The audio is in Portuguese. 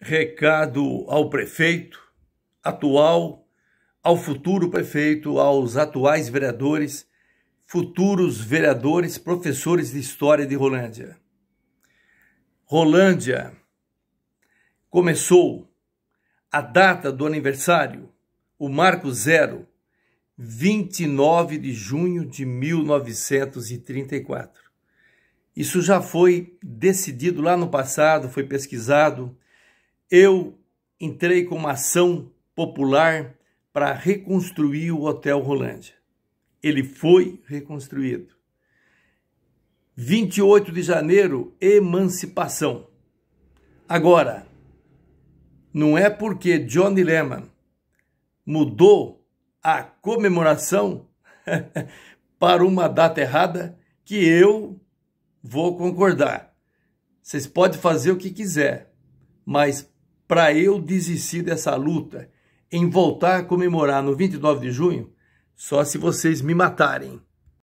recado ao prefeito atual, ao futuro prefeito, aos atuais vereadores, futuros vereadores, professores de história de Rolândia. Rolândia começou a data do aniversário, o marco zero, 29 de junho de 1934. Isso já foi decidido lá no passado, foi pesquisado, eu entrei com uma ação popular para reconstruir o Hotel Rolândia. Ele foi reconstruído. 28 de janeiro, emancipação. Agora, não é porque Johnny Lehman mudou a comemoração para uma data errada que eu vou concordar. Vocês podem fazer o que quiser, mas para eu desistir dessa luta em voltar a comemorar no 29 de junho? Só se vocês me matarem.